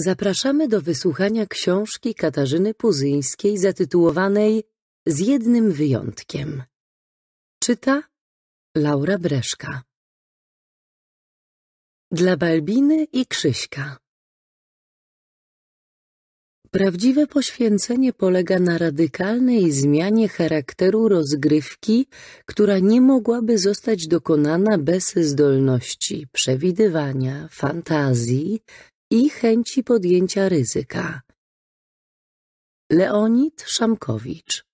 Zapraszamy do wysłuchania książki Katarzyny Puzyńskiej zatytułowanej Z jednym wyjątkiem. Czyta Laura Breszka. Dla Balbiny i Krzyśka. Prawdziwe poświęcenie polega na radykalnej zmianie charakteru rozgrywki, która nie mogłaby zostać dokonana bez zdolności przewidywania, fantazji, i chęci podjęcia ryzyka. Leonid Szamkowicz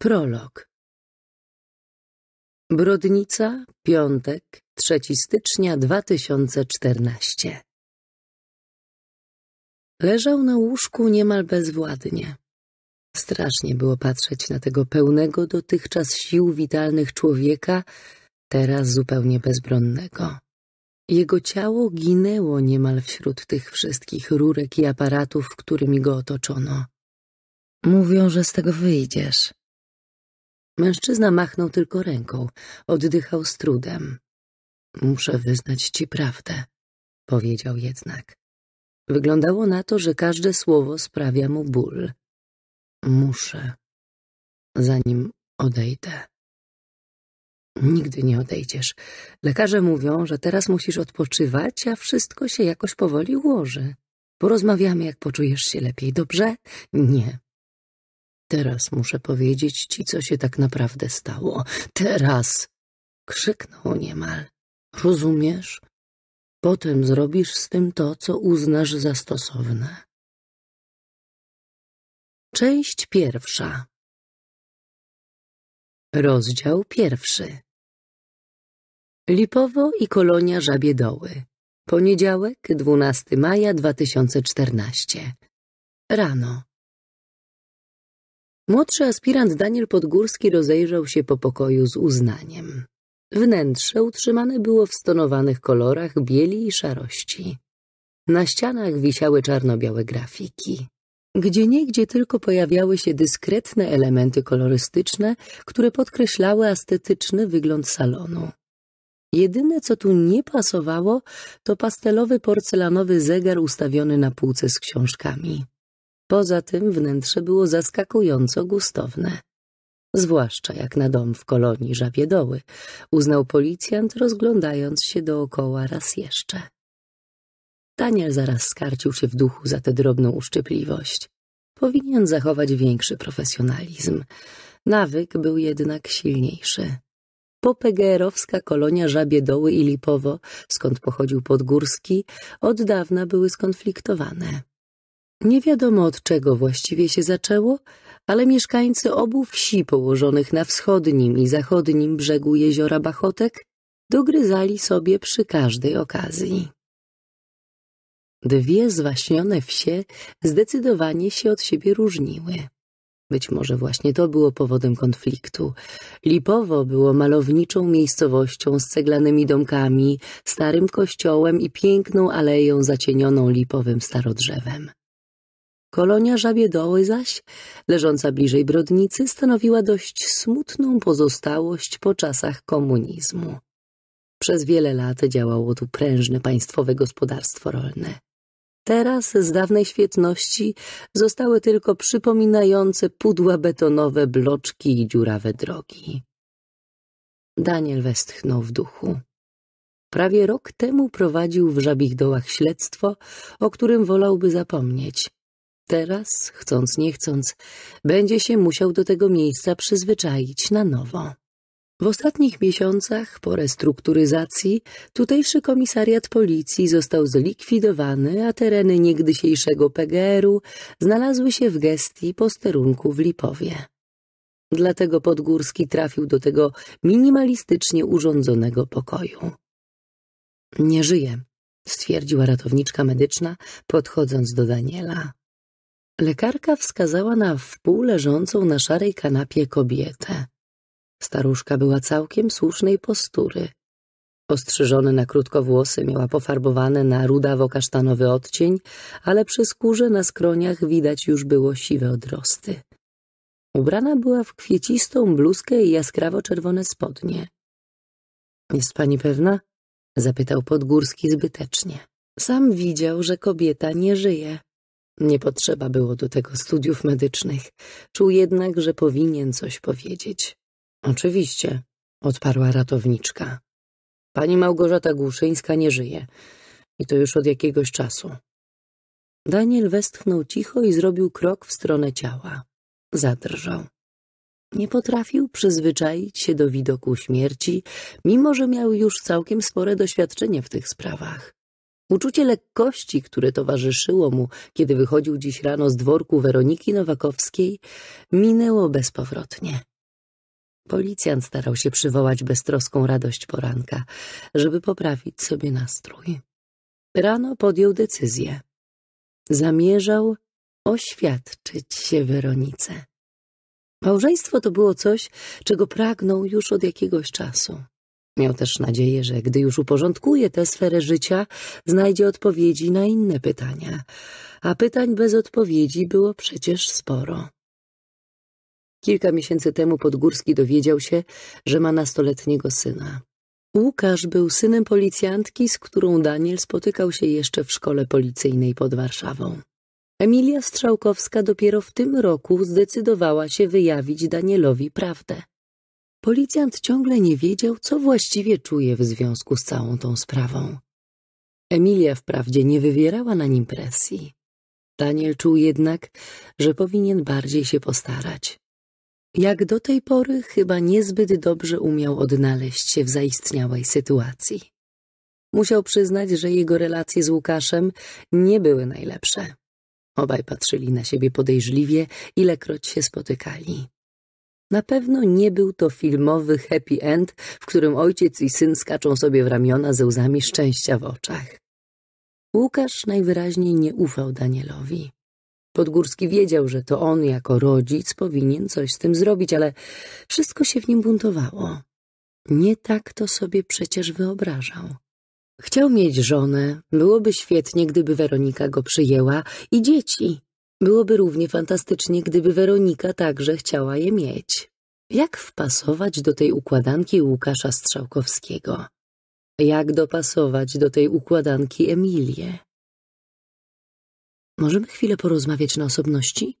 Prolog Brodnica, piątek, 3 stycznia 2014 Leżał na łóżku niemal bezwładnie. Strasznie było patrzeć na tego pełnego dotychczas sił witalnych człowieka, teraz zupełnie bezbronnego. Jego ciało ginęło niemal wśród tych wszystkich rurek i aparatów, którymi go otoczono. Mówią, że z tego wyjdziesz. Mężczyzna machnął tylko ręką, oddychał z trudem. Muszę wyznać ci prawdę, powiedział jednak. Wyglądało na to, że każde słowo sprawia mu ból. Muszę, zanim odejdę. Nigdy nie odejdziesz. Lekarze mówią, że teraz musisz odpoczywać, a wszystko się jakoś powoli ułoży. Porozmawiamy, jak poczujesz się lepiej, dobrze? Nie. Teraz muszę powiedzieć ci, co się tak naprawdę stało. Teraz! Krzyknął niemal. Rozumiesz? Potem zrobisz z tym to, co uznasz za stosowne. Część pierwsza. Rozdział pierwszy. Lipowo i Kolonia Żabie Doły. Poniedziałek, 12 maja 2014. Rano. Młodszy aspirant Daniel Podgórski rozejrzał się po pokoju z uznaniem. Wnętrze utrzymane było w stonowanych kolorach bieli i szarości. Na ścianach wisiały czarno-białe grafiki. Gdzie niegdzie tylko pojawiały się dyskretne elementy kolorystyczne, które podkreślały estetyczny wygląd salonu. Jedyne, co tu nie pasowało, to pastelowy porcelanowy zegar ustawiony na półce z książkami. Poza tym wnętrze było zaskakująco gustowne. Zwłaszcza jak na dom w kolonii Żabiedoły, uznał policjant, rozglądając się dookoła raz jeszcze. Daniel zaraz skarcił się w duchu za tę drobną uszczypliwość. Powinien zachować większy profesjonalizm. Nawyk był jednak silniejszy. Popegeerowska kolonia Żabie Doły i Lipowo, skąd pochodził Podgórski, od dawna były skonfliktowane. Nie wiadomo od czego właściwie się zaczęło, ale mieszkańcy obu wsi położonych na wschodnim i zachodnim brzegu jeziora Bachotek dogryzali sobie przy każdej okazji. Dwie zwaśnione wsie zdecydowanie się od siebie różniły. Być może właśnie to było powodem konfliktu. Lipowo było malowniczą miejscowością z ceglanymi domkami, starym kościołem i piękną aleją zacienioną lipowym starodrzewem. Kolonia Doły zaś, leżąca bliżej Brodnicy, stanowiła dość smutną pozostałość po czasach komunizmu. Przez wiele lat działało tu prężne państwowe gospodarstwo rolne. Teraz z dawnej świetności zostały tylko przypominające pudła betonowe bloczki i dziurawe drogi. Daniel westchnął w duchu. Prawie rok temu prowadził w Żabich Dołach śledztwo, o którym wolałby zapomnieć. Teraz, chcąc nie chcąc, będzie się musiał do tego miejsca przyzwyczaić na nowo. W ostatnich miesiącach po restrukturyzacji tutejszy komisariat policji został zlikwidowany, a tereny niegdysiejszego PGR-u znalazły się w gestii posterunku w Lipowie. Dlatego Podgórski trafił do tego minimalistycznie urządzonego pokoju. Nie żyje, stwierdziła ratowniczka medyczna, podchodząc do Daniela. Lekarka wskazała na wpół leżącą na szarej kanapie kobietę. Staruszka była całkiem słusznej postury. Ostrzyżone na krótko włosy miała pofarbowane na rudawo-kasztanowy odcień, ale przy skórze na skroniach widać już było siwe odrosty. Ubrana była w kwiecistą bluzkę i jaskrawo-czerwone spodnie. Jest pani pewna? Zapytał Podgórski zbytecznie. Sam widział, że kobieta nie żyje. Nie potrzeba było do tego studiów medycznych. Czuł jednak, że powinien coś powiedzieć. Oczywiście, odparła ratowniczka. Pani Małgorzata Głuszyńska nie żyje i to już od jakiegoś czasu. Daniel westchnął cicho i zrobił krok w stronę ciała. Zadrżał. Nie potrafił przyzwyczaić się do widoku śmierci, mimo że miał już całkiem spore doświadczenie w tych sprawach. Uczucie lekkości, które towarzyszyło mu, kiedy wychodził dziś rano z dworku Weroniki Nowakowskiej, minęło bezpowrotnie. Policjant starał się przywołać beztroską radość poranka, żeby poprawić sobie nastrój. Rano podjął decyzję. Zamierzał oświadczyć się Weronice. Małżeństwo to było coś, czego pragnął już od jakiegoś czasu. Miał też nadzieję, że gdy już uporządkuje tę sferę życia, znajdzie odpowiedzi na inne pytania. A pytań bez odpowiedzi było przecież sporo. Kilka miesięcy temu Podgórski dowiedział się, że ma nastoletniego syna. Łukasz był synem policjantki, z którą Daniel spotykał się jeszcze w szkole policyjnej pod Warszawą. Emilia Strzałkowska dopiero w tym roku zdecydowała się wyjawić Danielowi prawdę. Policjant ciągle nie wiedział, co właściwie czuje w związku z całą tą sprawą. Emilia wprawdzie nie wywierała na nim presji. Daniel czuł jednak, że powinien bardziej się postarać. Jak do tej pory chyba niezbyt dobrze umiał odnaleźć się w zaistniałej sytuacji. Musiał przyznać, że jego relacje z Łukaszem nie były najlepsze. Obaj patrzyli na siebie podejrzliwie, ilekroć się spotykali. Na pewno nie był to filmowy happy end, w którym ojciec i syn skaczą sobie w ramiona ze łzami szczęścia w oczach. Łukasz najwyraźniej nie ufał Danielowi. Podgórski wiedział, że to on jako rodzic powinien coś z tym zrobić, ale wszystko się w nim buntowało. Nie tak to sobie przecież wyobrażał. Chciał mieć żonę, byłoby świetnie, gdyby Weronika go przyjęła i dzieci. Byłoby równie fantastycznie, gdyby Weronika także chciała je mieć. Jak wpasować do tej układanki Łukasza Strzałkowskiego? Jak dopasować do tej układanki Emilię? Możemy chwilę porozmawiać na osobności?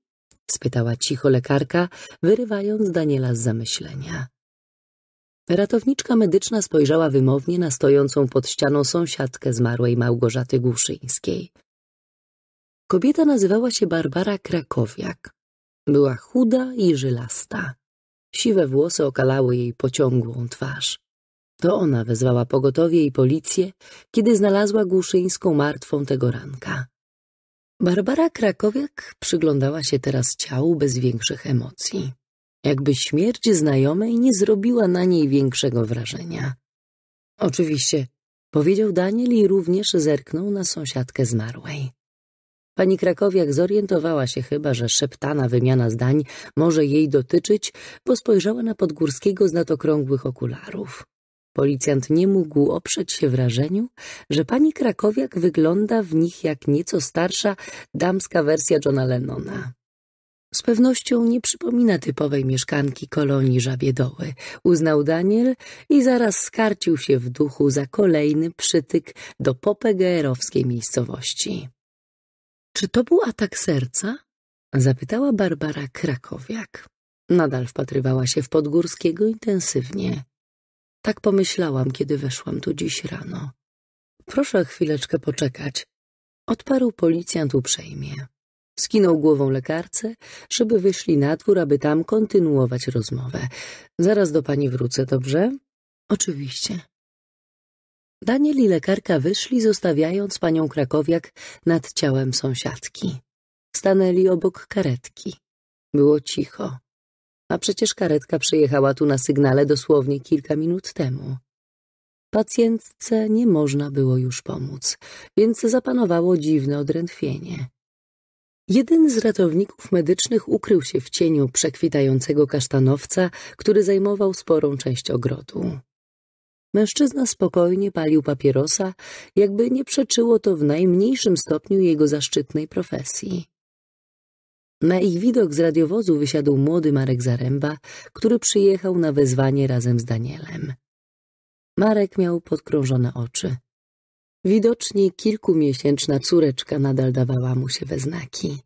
spytała cicho lekarka, wyrywając Daniela z zamyślenia. Ratowniczka medyczna spojrzała wymownie na stojącą pod ścianą sąsiadkę zmarłej Małgorzaty Głuszyńskiej. Kobieta nazywała się Barbara Krakowiak. Była chuda i żylasta. Siwe włosy okalały jej pociągłą twarz. To ona wezwała pogotowie i policję, kiedy znalazła Głuszyńską martwą tego ranka. Barbara Krakowiak przyglądała się teraz ciału bez większych emocji. Jakby śmierć znajomej nie zrobiła na niej większego wrażenia. Oczywiście, powiedział Daniel i również zerknął na sąsiadkę zmarłej. Pani Krakowiak zorientowała się chyba, że szeptana wymiana zdań może jej dotyczyć, bo spojrzała na Podgórskiego z nadokrągłych okularów. Policjant nie mógł oprzeć się wrażeniu, że pani Krakowiak wygląda w nich jak nieco starsza damska wersja Johna Lennona. Z pewnością nie przypomina typowej mieszkanki kolonii Żabiedoły, uznał Daniel i zaraz skarcił się w duchu za kolejny przytyk do popegeerowskiej miejscowości. Czy to był atak serca? zapytała Barbara Krakowiak. Nadal wpatrywała się w Podgórskiego intensywnie. Tak pomyślałam, kiedy weszłam tu dziś rano. Proszę chwileczkę poczekać. Odparł policjant uprzejmie. Skinął głową lekarce, żeby wyszli na dwór, aby tam kontynuować rozmowę. Zaraz do pani wrócę, dobrze? Oczywiście. Daniel i lekarka wyszli, zostawiając panią Krakowiak nad ciałem sąsiadki. Stanęli obok karetki. Było cicho a przecież karetka przyjechała tu na sygnale dosłownie kilka minut temu. Pacjentce nie można było już pomóc, więc zapanowało dziwne odrętwienie. Jeden z ratowników medycznych ukrył się w cieniu przekwitającego kasztanowca, który zajmował sporą część ogrodu. Mężczyzna spokojnie palił papierosa, jakby nie przeczyło to w najmniejszym stopniu jego zaszczytnej profesji. Na ich widok z radiowozu wysiadł młody Marek Zaręba, który przyjechał na wezwanie razem z Danielem. Marek miał podkrążone oczy. Widocznie kilkumiesięczna córeczka nadal dawała mu się we znaki.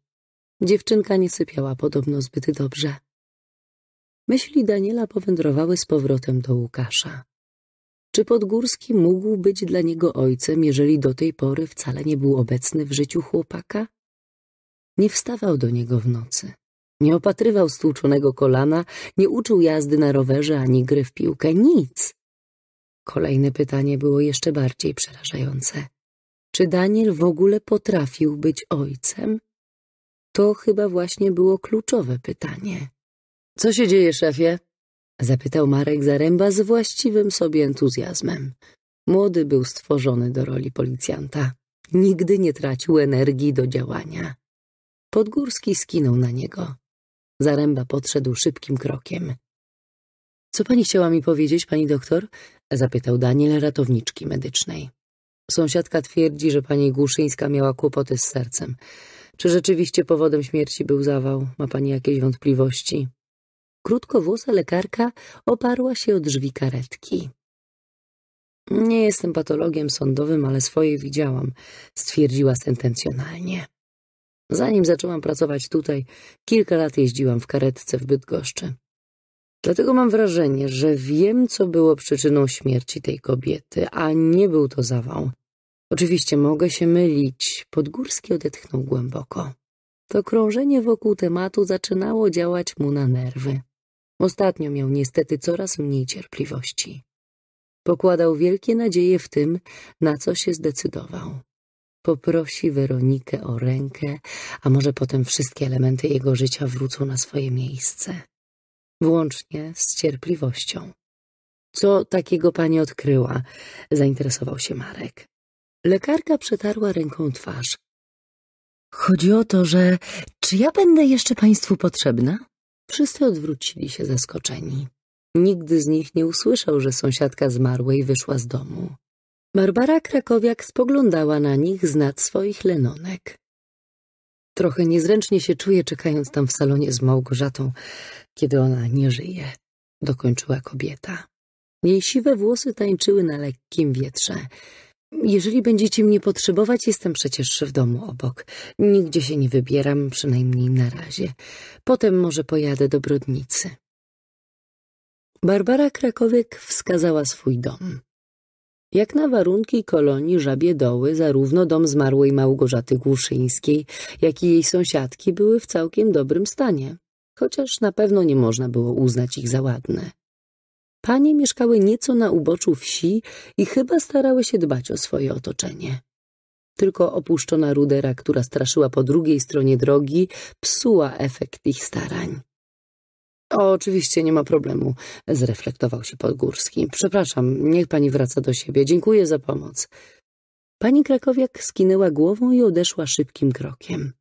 Dziewczynka nie sypiała podobno zbyt dobrze. Myśli Daniela powędrowały z powrotem do Łukasza. Czy Podgórski mógł być dla niego ojcem, jeżeli do tej pory wcale nie był obecny w życiu chłopaka? Nie wstawał do niego w nocy. Nie opatrywał stłuczonego kolana, nie uczył jazdy na rowerze ani gry w piłkę, nic. Kolejne pytanie było jeszcze bardziej przerażające. Czy Daniel w ogóle potrafił być ojcem? To chyba właśnie było kluczowe pytanie. Co się dzieje, szefie? Zapytał Marek Zaręba z właściwym sobie entuzjazmem. Młody był stworzony do roli policjanta. Nigdy nie tracił energii do działania. Podgórski skinął na niego. Zaręba podszedł szybkim krokiem. Co pani chciała mi powiedzieć, pani doktor? Zapytał Daniel ratowniczki medycznej. Sąsiadka twierdzi, że pani Głuszyńska miała kłopoty z sercem. Czy rzeczywiście powodem śmierci był zawał? Ma pani jakieś wątpliwości? Krótkowłosa lekarka oparła się o drzwi karetki. Nie jestem patologiem sądowym, ale swoje widziałam, stwierdziła sentencjonalnie. Zanim zaczęłam pracować tutaj, kilka lat jeździłam w karetce w Bydgoszczy. Dlatego mam wrażenie, że wiem, co było przyczyną śmierci tej kobiety, a nie był to zawał. Oczywiście mogę się mylić. Podgórski odetchnął głęboko. To krążenie wokół tematu zaczynało działać mu na nerwy. Ostatnio miał niestety coraz mniej cierpliwości. Pokładał wielkie nadzieje w tym, na co się zdecydował. Poprosi Weronikę o rękę, a może potem wszystkie elementy jego życia wrócą na swoje miejsce. Włącznie z cierpliwością. Co takiego pani odkryła? zainteresował się Marek. Lekarka przetarła ręką twarz. Chodzi o to, że czy ja będę jeszcze państwu potrzebna? Wszyscy odwrócili się zaskoczeni. Nigdy z nich nie usłyszał, że sąsiadka zmarłej wyszła z domu. Barbara Krakowiak spoglądała na nich z nad swoich lenonek. Trochę niezręcznie się czuję, czekając tam w salonie z Małgorzatą, kiedy ona nie żyje, dokończyła kobieta. Jej siwe włosy tańczyły na lekkim wietrze. Jeżeli będziecie mnie potrzebować, jestem przecież w domu obok. Nigdzie się nie wybieram, przynajmniej na razie. Potem może pojadę do Brodnicy. Barbara Krakowiek wskazała swój dom. Jak na warunki kolonii Żabie Doły, zarówno dom zmarłej Małgorzaty Głuszyńskiej, jak i jej sąsiadki były w całkiem dobrym stanie, chociaż na pewno nie można było uznać ich za ładne. Panie mieszkały nieco na uboczu wsi i chyba starały się dbać o swoje otoczenie. Tylko opuszczona rudera, która straszyła po drugiej stronie drogi, psuła efekt ich starań. Oczywiście nie ma problemu, zreflektował się Podgórski. Przepraszam, niech pani wraca do siebie. Dziękuję za pomoc. Pani Krakowiak skinęła głową i odeszła szybkim krokiem.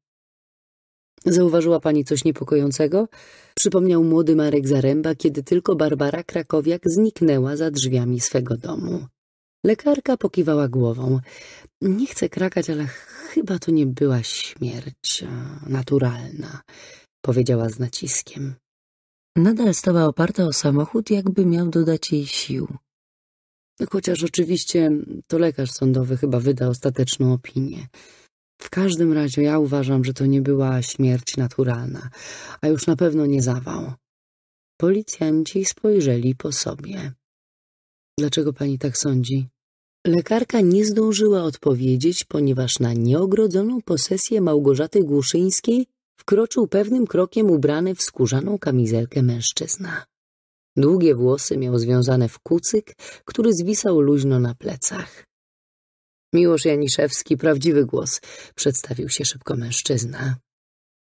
Zauważyła pani coś niepokojącego? Przypomniał młody Marek Zaręba, kiedy tylko Barbara Krakowiak zniknęła za drzwiami swego domu. Lekarka pokiwała głową. Nie chcę krakać, ale chyba to nie była śmierć naturalna, powiedziała z naciskiem. Nadal stała oparta o samochód, jakby miał dodać jej sił. Chociaż oczywiście to lekarz sądowy chyba wyda ostateczną opinię. W każdym razie ja uważam, że to nie była śmierć naturalna, a już na pewno nie zawał. Policjanci spojrzeli po sobie. Dlaczego pani tak sądzi? Lekarka nie zdążyła odpowiedzieć, ponieważ na nieogrodzoną posesję Małgorzaty Głuszyńskiej wkroczył pewnym krokiem ubrany w skórzaną kamizelkę mężczyzna. Długie włosy miał związane w kucyk, który zwisał luźno na plecach. Miłosz Janiszewski, prawdziwy głos, przedstawił się szybko mężczyzna.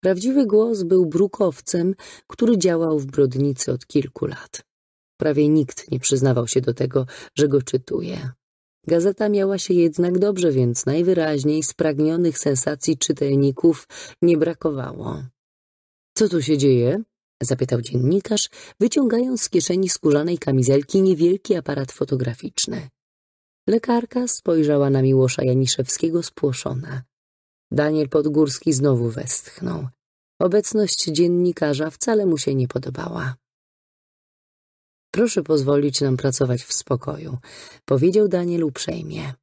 Prawdziwy głos był brukowcem, który działał w Brodnicy od kilku lat. Prawie nikt nie przyznawał się do tego, że go czytuje. Gazeta miała się jednak dobrze, więc najwyraźniej spragnionych sensacji czytelników nie brakowało. Co tu się dzieje? zapytał dziennikarz, wyciągając z kieszeni skórzanej kamizelki niewielki aparat fotograficzny. Lekarka spojrzała na Miłosza Janiszewskiego spłoszona. Daniel Podgórski znowu westchnął. Obecność dziennikarza wcale mu się nie podobała. Proszę pozwolić nam pracować w spokoju, powiedział Daniel uprzejmie.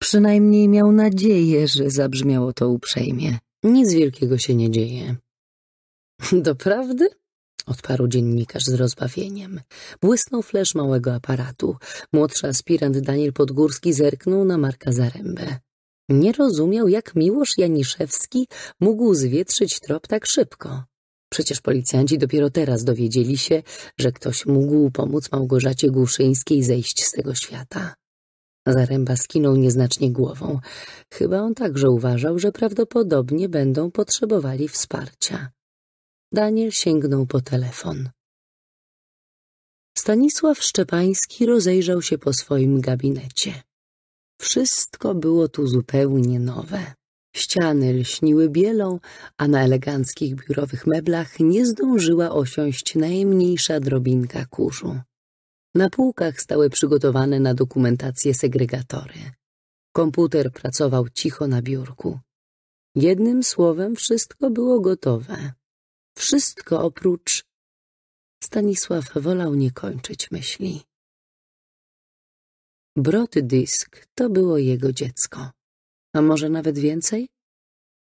Przynajmniej miał nadzieję, że zabrzmiało to uprzejmie. Nic wielkiego się nie dzieje. Doprawdy? odparł dziennikarz z rozbawieniem. Błysnął flesz małego aparatu. Młodszy aspirant Daniel Podgórski zerknął na Marka Zarębę. Nie rozumiał, jak Miłosz Janiszewski mógł zwietrzyć trop tak szybko. Przecież policjanci dopiero teraz dowiedzieli się, że ktoś mógł pomóc Małgorzacie Głuszyńskiej zejść z tego świata. Zaręba skinął nieznacznie głową. Chyba on także uważał, że prawdopodobnie będą potrzebowali wsparcia. Daniel sięgnął po telefon. Stanisław Szczepański rozejrzał się po swoim gabinecie. Wszystko było tu zupełnie nowe. Ściany lśniły bielą, a na eleganckich biurowych meblach nie zdążyła osiąść najmniejsza drobinka kurzu. Na półkach stały przygotowane na dokumentację segregatory. Komputer pracował cicho na biurku. Jednym słowem wszystko było gotowe. Wszystko oprócz... Stanisław wolał nie kończyć myśli. Brod Dysk to było jego dziecko a może nawet więcej?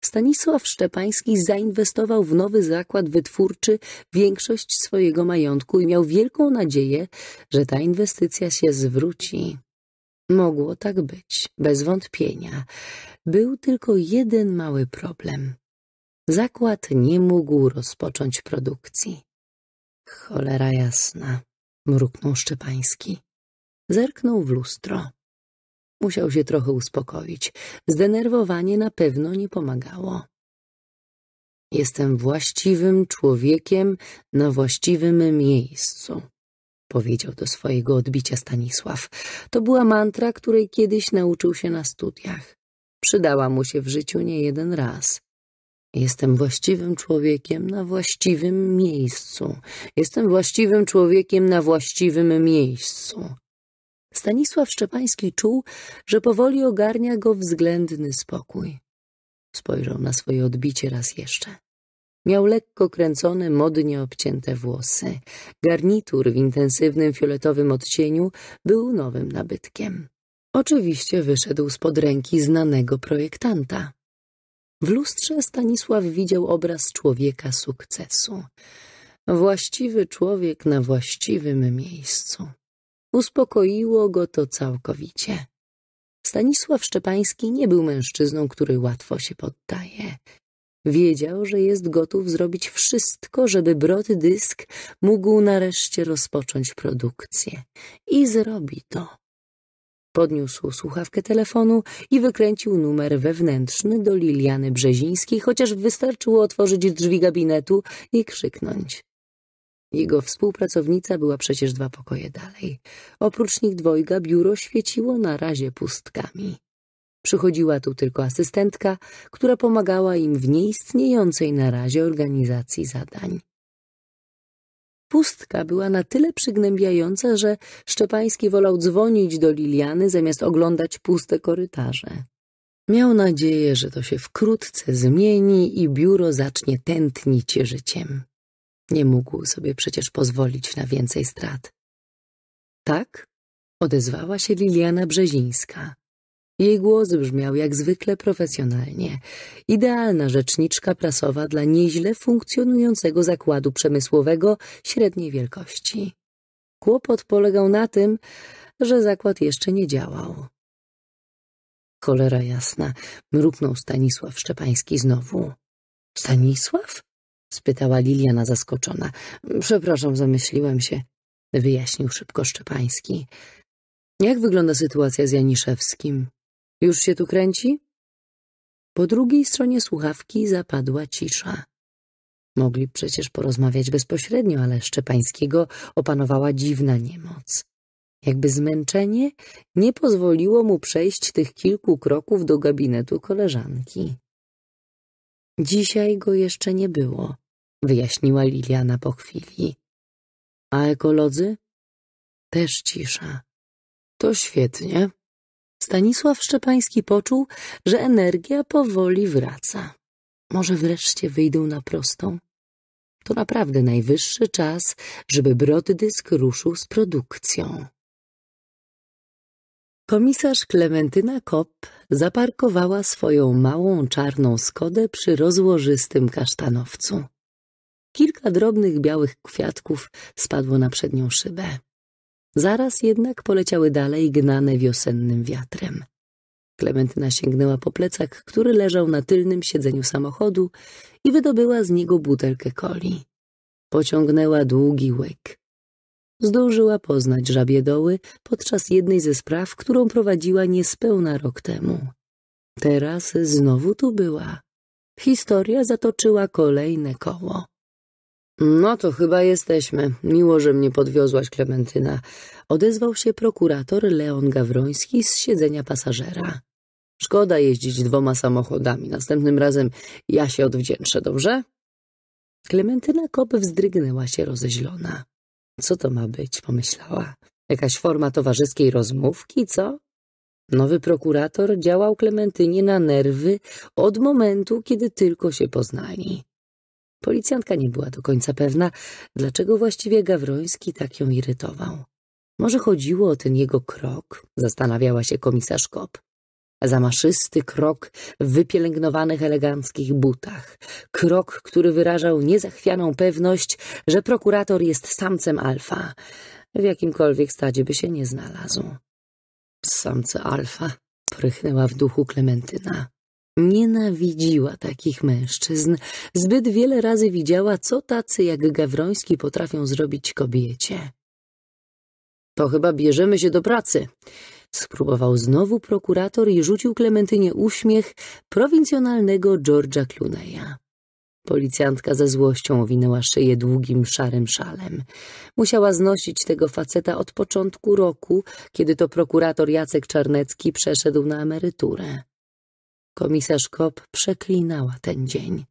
Stanisław Szczepański zainwestował w nowy zakład wytwórczy większość swojego majątku i miał wielką nadzieję, że ta inwestycja się zwróci. Mogło tak być, bez wątpienia. Był tylko jeden mały problem. Zakład nie mógł rozpocząć produkcji. Cholera jasna, mruknął Szczepański. Zerknął w lustro. Musiał się trochę uspokoić. Zdenerwowanie na pewno nie pomagało. Jestem właściwym człowiekiem na właściwym miejscu, powiedział do swojego odbicia Stanisław. To była mantra, której kiedyś nauczył się na studiach. Przydała mu się w życiu nie jeden raz. Jestem właściwym człowiekiem na właściwym miejscu. Jestem właściwym człowiekiem na właściwym miejscu. Stanisław Szczepański czuł, że powoli ogarnia go względny spokój. Spojrzał na swoje odbicie raz jeszcze. Miał lekko kręcone, modnie obcięte włosy. Garnitur w intensywnym fioletowym odcieniu był nowym nabytkiem. Oczywiście wyszedł spod ręki znanego projektanta. W lustrze Stanisław widział obraz człowieka sukcesu. Właściwy człowiek na właściwym miejscu. Uspokoiło go to całkowicie. Stanisław Szczepański nie był mężczyzną, który łatwo się poddaje. Wiedział, że jest gotów zrobić wszystko, żeby Brod Dysk mógł nareszcie rozpocząć produkcję. I zrobi to. Podniósł słuchawkę telefonu i wykręcił numer wewnętrzny do Liliany Brzezińskiej, chociaż wystarczyło otworzyć drzwi gabinetu i krzyknąć. Jego współpracownica była przecież dwa pokoje dalej. Oprócz nich dwojga biuro świeciło na razie pustkami. Przychodziła tu tylko asystentka, która pomagała im w nieistniejącej na razie organizacji zadań. Pustka była na tyle przygnębiająca, że Szczepański wolał dzwonić do Liliany zamiast oglądać puste korytarze. Miał nadzieję, że to się wkrótce zmieni i biuro zacznie tętnić życiem. Nie mógł sobie przecież pozwolić na więcej strat. Tak? Odezwała się Liliana Brzezińska. Jej głos brzmiał jak zwykle profesjonalnie. Idealna rzeczniczka prasowa dla nieźle funkcjonującego zakładu przemysłowego średniej wielkości. Kłopot polegał na tym, że zakład jeszcze nie działał. Cholera jasna, mruknął Stanisław Szczepański znowu. Stanisław? spytała Liliana zaskoczona. Przepraszam, zamyśliłem się, wyjaśnił szybko Szczepański. Jak wygląda sytuacja z Janiszewskim? Już się tu kręci? Po drugiej stronie słuchawki zapadła cisza. Mogli przecież porozmawiać bezpośrednio, ale Szczepańskiego opanowała dziwna niemoc. Jakby zmęczenie nie pozwoliło mu przejść tych kilku kroków do gabinetu koleżanki. Dzisiaj go jeszcze nie było wyjaśniła Liliana po chwili. A ekolodzy? Też cisza. To świetnie. Stanisław Szczepański poczuł, że energia powoli wraca. Może wreszcie wyjdą na prostą? To naprawdę najwyższy czas, żeby brotdysk ruszył z produkcją. Komisarz Klementyna Kopp zaparkowała swoją małą czarną skodę przy rozłożystym kasztanowcu. Kilka drobnych białych kwiatków spadło na przednią szybę. Zaraz jednak poleciały dalej, gnane wiosennym wiatrem. Klementyna sięgnęła po plecak, który leżał na tylnym siedzeniu samochodu i wydobyła z niego butelkę coli. Pociągnęła długi łyk. Zdążyła poznać żabie doły podczas jednej ze spraw, którą prowadziła niespełna rok temu. Teraz znowu tu była. Historia zatoczyła kolejne koło. No to chyba jesteśmy. Miło, że mnie podwiozłaś, Klementyna. Odezwał się prokurator Leon Gawroński z siedzenia pasażera. Szkoda jeździć dwoma samochodami. Następnym razem ja się odwdzięczę, dobrze? Klementyna Kop wzdrygnęła się rozeźlona. Co to ma być, pomyślała. Jakaś forma towarzyskiej rozmówki, co? Nowy prokurator działał Klementynie na nerwy od momentu, kiedy tylko się poznali. Policjantka nie była do końca pewna, dlaczego właściwie Gawroński tak ją irytował. Może chodziło o ten jego krok, zastanawiała się komisarz Kop. Zamaszysty krok w wypielęgnowanych eleganckich butach. Krok, który wyrażał niezachwianą pewność, że prokurator jest samcem alfa, w jakimkolwiek stadzie by się nie znalazł. Samce alfa, prychnęła w duchu Klementyna. Nienawidziła takich mężczyzn. Zbyt wiele razy widziała, co tacy jak Gawroński potrafią zrobić kobiecie. To chyba bierzemy się do pracy. Spróbował znowu prokurator i rzucił Klementynie uśmiech prowincjonalnego George'a Cluneya. Policjantka ze złością owinęła szyję długim, szarym szalem. Musiała znosić tego faceta od początku roku, kiedy to prokurator Jacek Czarnecki przeszedł na emeryturę. Komisarz Kop przeklinała ten dzień.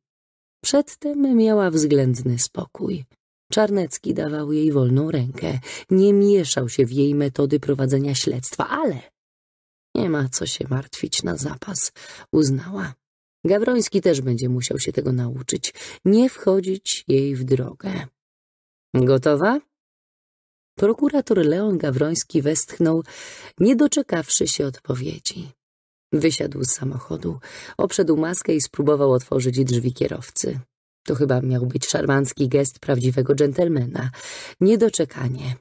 Przedtem miała względny spokój. Czarnecki dawał jej wolną rękę, nie mieszał się w jej metody prowadzenia śledztwa, ale nie ma co się martwić na zapas, uznała. Gawroński też będzie musiał się tego nauczyć, nie wchodzić jej w drogę. Gotowa? Prokurator Leon Gawroński westchnął, nie doczekawszy się odpowiedzi. Wysiadł z samochodu, obszedł maskę i spróbował otworzyć drzwi kierowcy. To chyba miał być szarmancki gest prawdziwego dżentelmena. Niedoczekanie.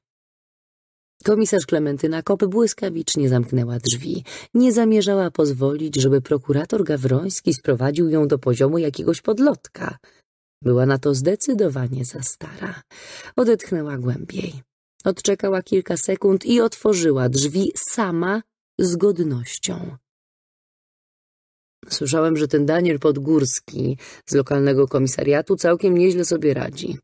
Komisarz Klementyna Kop błyskawicznie zamknęła drzwi. Nie zamierzała pozwolić, żeby prokurator Gawroński sprowadził ją do poziomu jakiegoś podlotka. Była na to zdecydowanie za stara. Odetchnęła głębiej. Odczekała kilka sekund i otworzyła drzwi sama z godnością. Słyszałem, że ten Daniel Podgórski z lokalnego komisariatu całkiem nieźle sobie radzi.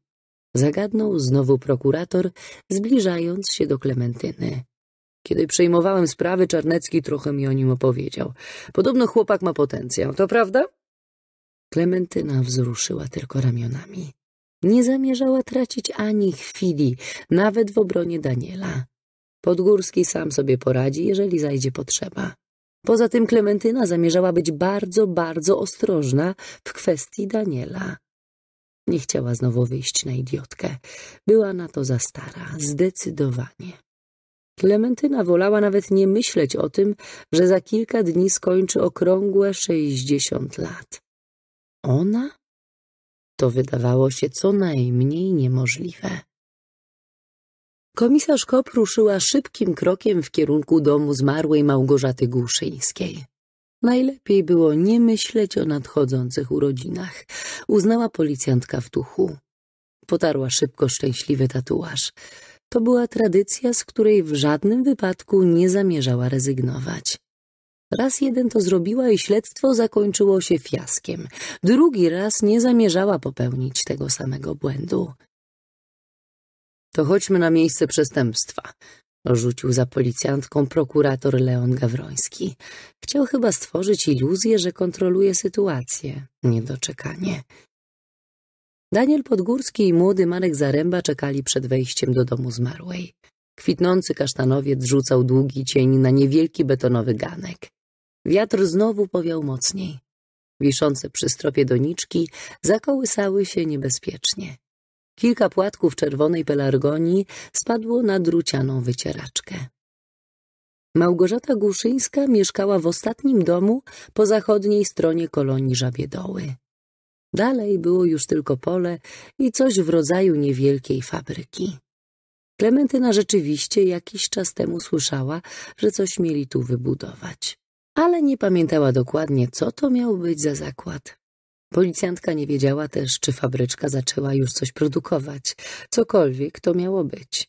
Zagadnął znowu prokurator, zbliżając się do Klementyny. Kiedy przejmowałem sprawy, Czarnecki trochę mi o nim opowiedział. Podobno chłopak ma potencjał, to prawda? Klementyna wzruszyła tylko ramionami. Nie zamierzała tracić ani chwili, nawet w obronie Daniela. Podgórski sam sobie poradzi, jeżeli zajdzie potrzeba. Poza tym Klementyna zamierzała być bardzo, bardzo ostrożna w kwestii Daniela. Nie chciała znowu wyjść na idiotkę. Była na to za stara, zdecydowanie. Klementyna wolała nawet nie myśleć o tym, że za kilka dni skończy okrągłe sześćdziesiąt lat. Ona? To wydawało się co najmniej niemożliwe. Komisarz Kop ruszyła szybkim krokiem w kierunku domu zmarłej Małgorzaty Głuszyńskiej. Najlepiej było nie myśleć o nadchodzących urodzinach, uznała policjantka w duchu. Potarła szybko szczęśliwy tatuaż. To była tradycja, z której w żadnym wypadku nie zamierzała rezygnować. Raz jeden to zrobiła i śledztwo zakończyło się fiaskiem. Drugi raz nie zamierzała popełnić tego samego błędu to chodźmy na miejsce przestępstwa. Rzucił za policjantką prokurator Leon Gawroński. Chciał chyba stworzyć iluzję, że kontroluje sytuację. Niedoczekanie. Daniel Podgórski i młody Marek Zaręba czekali przed wejściem do domu zmarłej. Kwitnący kasztanowiec rzucał długi cień na niewielki betonowy ganek. Wiatr znowu powiał mocniej. Wiszące przy stropie doniczki zakołysały się niebezpiecznie. Kilka płatków czerwonej pelargonii spadło na drucianą wycieraczkę. Małgorzata Głuszyńska mieszkała w ostatnim domu po zachodniej stronie kolonii Żabiedoły. Dalej było już tylko pole i coś w rodzaju niewielkiej fabryki. Klementyna rzeczywiście jakiś czas temu słyszała, że coś mieli tu wybudować, ale nie pamiętała dokładnie, co to miał być za zakład. Policjantka nie wiedziała też, czy fabryczka zaczęła już coś produkować, cokolwiek to miało być.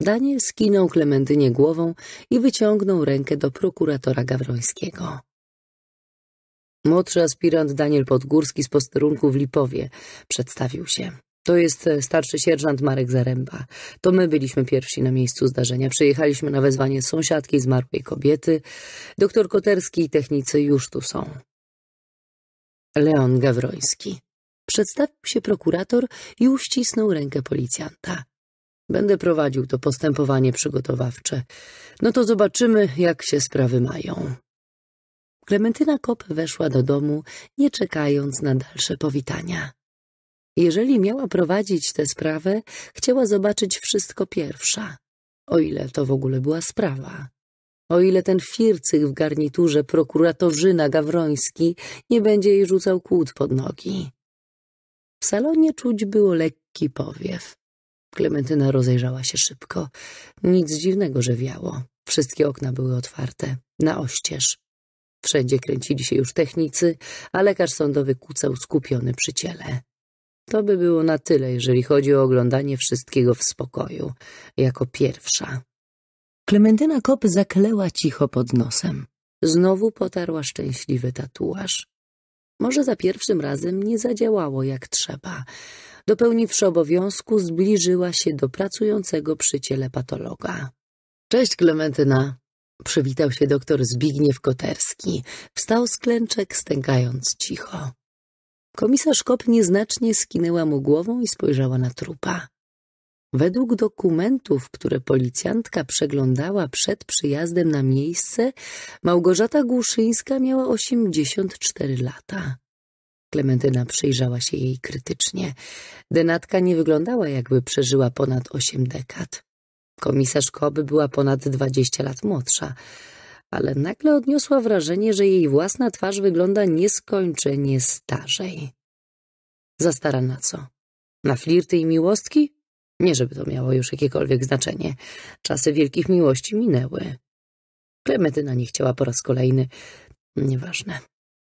Daniel skinął Klementynie głową i wyciągnął rękę do prokuratora Gawrońskiego. Młodszy aspirant Daniel Podgórski z posterunku w Lipowie przedstawił się. To jest e, starszy sierżant Marek Zaręba. To my byliśmy pierwsi na miejscu zdarzenia. Przyjechaliśmy na wezwanie sąsiadki zmarłej kobiety. Doktor Koterski i technicy już tu są. Leon Gawroński. Przedstawił się prokurator i uścisnął rękę policjanta. Będę prowadził to postępowanie przygotowawcze. No to zobaczymy, jak się sprawy mają. Klementyna Kop weszła do domu, nie czekając na dalsze powitania. Jeżeli miała prowadzić tę sprawę, chciała zobaczyć wszystko pierwsza, o ile to w ogóle była sprawa o ile ten fircych w garniturze prokuratorzyna Gawroński nie będzie jej rzucał kłód pod nogi. W salonie czuć było lekki powiew. Klementyna rozejrzała się szybko. Nic dziwnego, że wiało. Wszystkie okna były otwarte, na oścież. Wszędzie kręcili się już technicy, a lekarz sądowy kucał skupiony przy ciele. To by było na tyle, jeżeli chodzi o oglądanie wszystkiego w spokoju, jako pierwsza. Klementyna Kop zakleła cicho pod nosem. Znowu potarła szczęśliwy tatuaż. Może za pierwszym razem nie zadziałało jak trzeba. Dopełniwszy obowiązku, zbliżyła się do pracującego przy ciele patologa. Cześć, Klementyna. Przywitał się doktor Zbigniew Koterski. Wstał z klęczek, stękając cicho. Komisarz Kop nieznacznie skinęła mu głową i spojrzała na trupa. Według dokumentów, które policjantka przeglądała przed przyjazdem na miejsce, Małgorzata Głuszyńska miała 84 lata. Klementyna przyjrzała się jej krytycznie. Denatka nie wyglądała, jakby przeżyła ponad osiem dekad. Komisarz Koby była ponad dwadzieścia lat młodsza, ale nagle odniosła wrażenie, że jej własna twarz wygląda nieskończenie starzej. Za stara na co? Na flirty i miłostki? Nie żeby to miało już jakiekolwiek znaczenie. Czasy wielkich miłości minęły. Klementyna nie chciała po raz kolejny. Nieważne.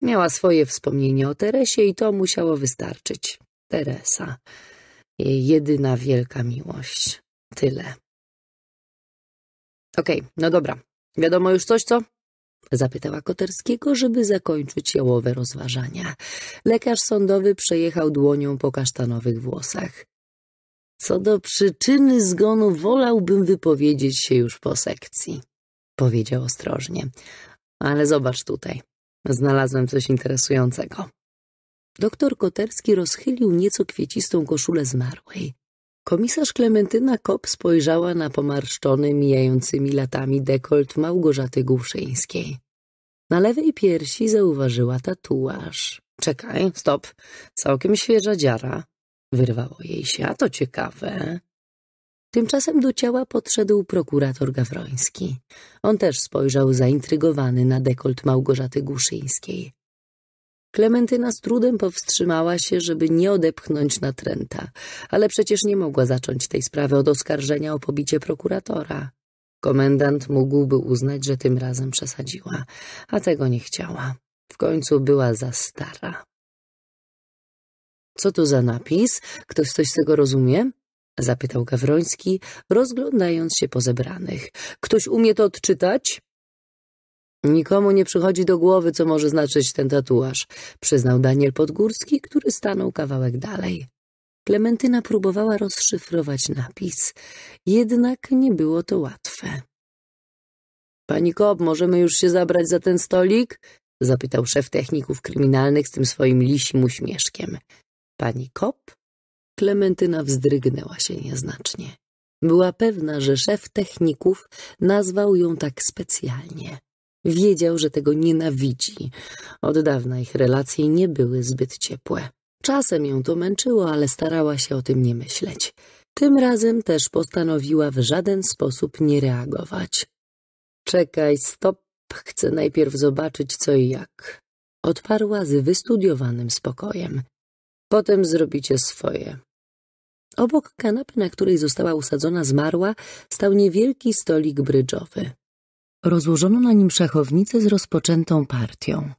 Miała swoje wspomnienie o Teresie i to musiało wystarczyć. Teresa. Jej jedyna wielka miłość. Tyle. Okej, okay, no dobra. Wiadomo już coś, co? Zapytała Koterskiego, żeby zakończyć jałowe rozważania. Lekarz sądowy przejechał dłonią po kasztanowych włosach. Co do przyczyny zgonu wolałbym wypowiedzieć się już po sekcji, powiedział ostrożnie. Ale zobacz tutaj, znalazłem coś interesującego. Doktor Koterski rozchylił nieco kwiecistą koszulę zmarłej. Komisarz Klementyna Kop spojrzała na pomarszczony, mijającymi latami dekolt Małgorzaty Głuszyńskiej. Na lewej piersi zauważyła tatuaż. Czekaj, stop, całkiem świeża dziara. Wyrwało jej się, a to ciekawe. Tymczasem do ciała podszedł prokurator Gawroński. On też spojrzał zaintrygowany na dekolt Małgorzaty Głuszyńskiej. Klementyna z trudem powstrzymała się, żeby nie odepchnąć natręta, ale przecież nie mogła zacząć tej sprawy od oskarżenia o pobicie prokuratora. Komendant mógłby uznać, że tym razem przesadziła, a tego nie chciała. W końcu była za stara. Co to za napis? Ktoś coś z tego rozumie? Zapytał Gawroński, rozglądając się po zebranych. Ktoś umie to odczytać? Nikomu nie przychodzi do głowy, co może znaczyć ten tatuaż, przyznał Daniel Podgórski, który stanął kawałek dalej. Klementyna próbowała rozszyfrować napis, jednak nie było to łatwe. Pani Kob, możemy już się zabrać za ten stolik? zapytał szef techników kryminalnych z tym swoim lisim uśmieszkiem. Pani Kop? Klementyna wzdrygnęła się nieznacznie. Była pewna, że szef techników nazwał ją tak specjalnie. Wiedział, że tego nienawidzi. Od dawna ich relacje nie były zbyt ciepłe. Czasem ją to męczyło, ale starała się o tym nie myśleć. Tym razem też postanowiła w żaden sposób nie reagować. Czekaj, stop, chcę najpierw zobaczyć co i jak. Odparła z wystudiowanym spokojem. Potem zrobicie swoje. Obok kanapy, na której została usadzona zmarła, stał niewielki stolik brydżowy. Rozłożono na nim szachownicę z rozpoczętą partią.